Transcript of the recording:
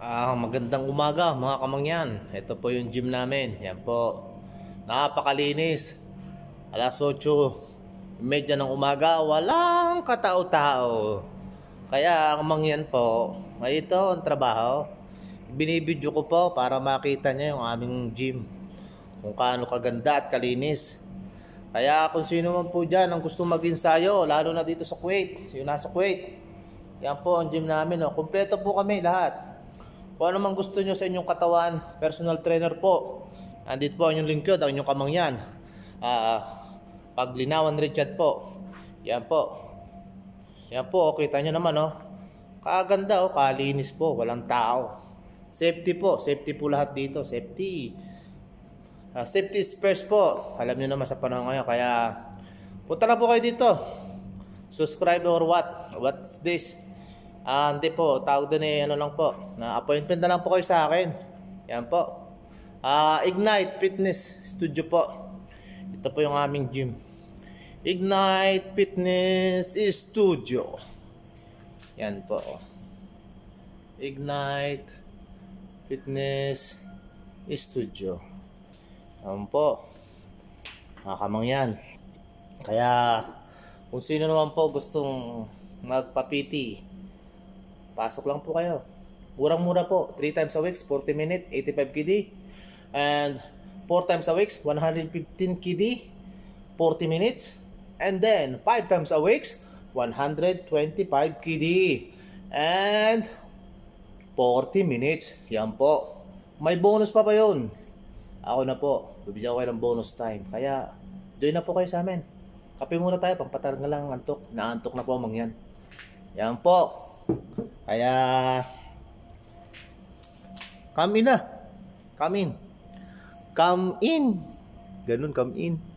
Ah, magandang umaga mga kamangyan. Ito po yung gym namin. Yan po. Napakalinis. Alas 8, medya ng umaga, walang katao-tao. Kaya ang mangyan po, ay ito ang trabaho. Binibidyo ko po para makita niya yung aming gym. Kung kaano kaganda at kalinis. Kaya kung sino man po dyan ang gusto mag-insayo, lalo na dito sa Kuwait, sino nasa Kuwait, yan po ang gym namin. Oh. Kompleto po kami lahat. Kung ano mang gusto nyo sa inyong katawan, personal trainer po. Andito po ang inyong lingkod, ang inyong kamangyan. Uh, paglinawan Richard po. Yan po. Yan po, okay, oh, nyo naman oh. Kaganda oh, kalinis po, walang tao. Safety po, safety po lahat dito, safety. Uh, safety is first po. Alam niyo naman sa panahon ngayon, kaya punta na po kayo dito. Subscribe or what? What's this? Ah, hindi po. Tawag doon eh, ano lang po. Na appointment na lang po kayo sa akin. Yan po. Ah, Ignite Fitness Studio po. Ito po yung aming gym. Ignite Fitness Studio. Yan po. Ignite Fitness Studio. Yan po. Makamang yan. Kaya, kung sino naman po gustong magpapiti, Pasok lang po kayo. Murang-mura po. 3 times a week, 40 minutes, 85 KD. And 4 times a week, 115 KD, 40 minutes. And then 5 times a week, 125 KD. And 40 minutes. Yan po. May bonus pa pa yun. Ako na po. Bibigyan ko kayo ng bonus time. Kaya, join na po kayo sa amin. Kape muna tayo. Pampatar na lang antok. Naantok na po mangyan. Yan po. Kaya, come in na. Ah. Come in. Come in. Ganun, come in.